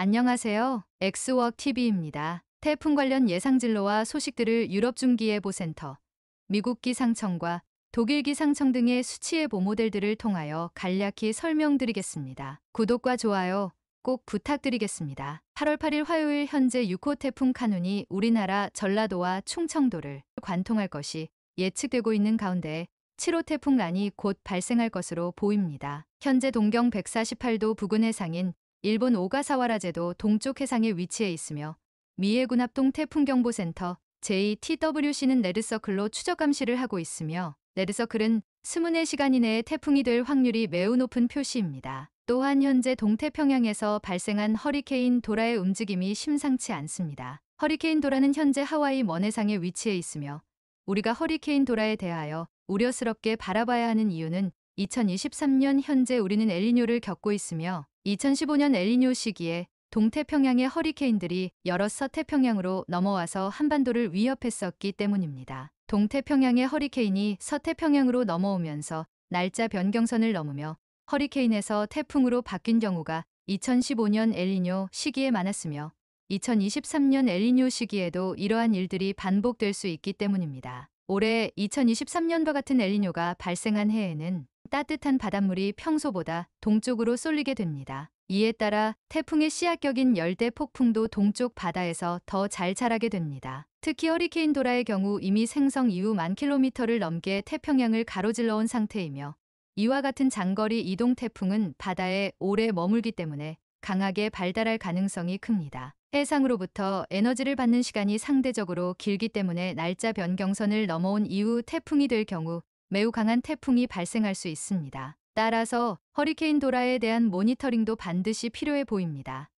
안녕하세요. 엑스워크 t v 입니다 태풍 관련 예상 진로와 소식들을 유럽 중기예보센터, 미국 기상청과 독일 기상청 등의 수치예보 모델들을 통하여 간략히 설명드리겠습니다. 구독과 좋아요 꼭 부탁드리겠습니다. 8월 8일 화요일 현재 6호 태풍 카눈이 우리나라 전라도와 충청도를 관통할 것이 예측되고 있는 가운데 7호 태풍 란이 곧 발생할 것으로 보입니다. 현재 동경 148도 부근 해상인 일본 오가사와라제도 동쪽 해상에 위치해 있으며 미에군합동 태풍경보센터 JTWC는 레드서클로 추적 감시를 하고 있으며 레드서클은 24시간 이내에 태풍이 될 확률이 매우 높은 표시입니다. 또한 현재 동태평양에서 발생한 허리케인 도라의 움직임이 심상치 않습니다. 허리케인 도라는 현재 하와이 먼해상에 위치해 있으며 우리가 허리케인 도라에 대하여 우려스럽게 바라봐야 하는 이유는 2023년 현재 우리는 엘리뇨를 겪고 있으며 2015년 엘리뇨 시기에 동태평양의 허리케인들이 여러 서태평양으로 넘어와서 한반도를 위협했었기 때문입니다. 동태평양의 허리케인이 서태평양으로 넘어오면서 날짜 변경선을 넘으며 허리케인에서 태풍으로 바뀐 경우가 2015년 엘리뇨 시기에 많았으며 2023년 엘리뇨 시기에도 이러한 일들이 반복될 수 있기 때문입니다. 올해 2023년과 같은 엘리뇨가 발생한 해에는 따뜻한 바닷물이 평소보다 동쪽으로 쏠리게 됩니다. 이에 따라 태풍의 씨앗격인 열대 폭풍도 동쪽 바다에서 더 잘 자라게 됩니다. 특히 허리케인 도라의 경우 이미 생성 이후 만 킬로미터를 넘게 태평양을 가로질러 온 상태이며 이와 같은 장거리 이동 태풍은 바다에 오래 머물기 때문에 강하게 발달할 가능성이 큽니다. 해상으로부터 에너지를 받는 시간이 상대적으로 길기 때문에 날짜 변경선을 넘어온 이후 태풍이 될 경우 매우 강한 태풍이 발생할 수 있습니다. 따라서 허리케인 도라에 대한 모니터링도 반드시 필요해 보입니다.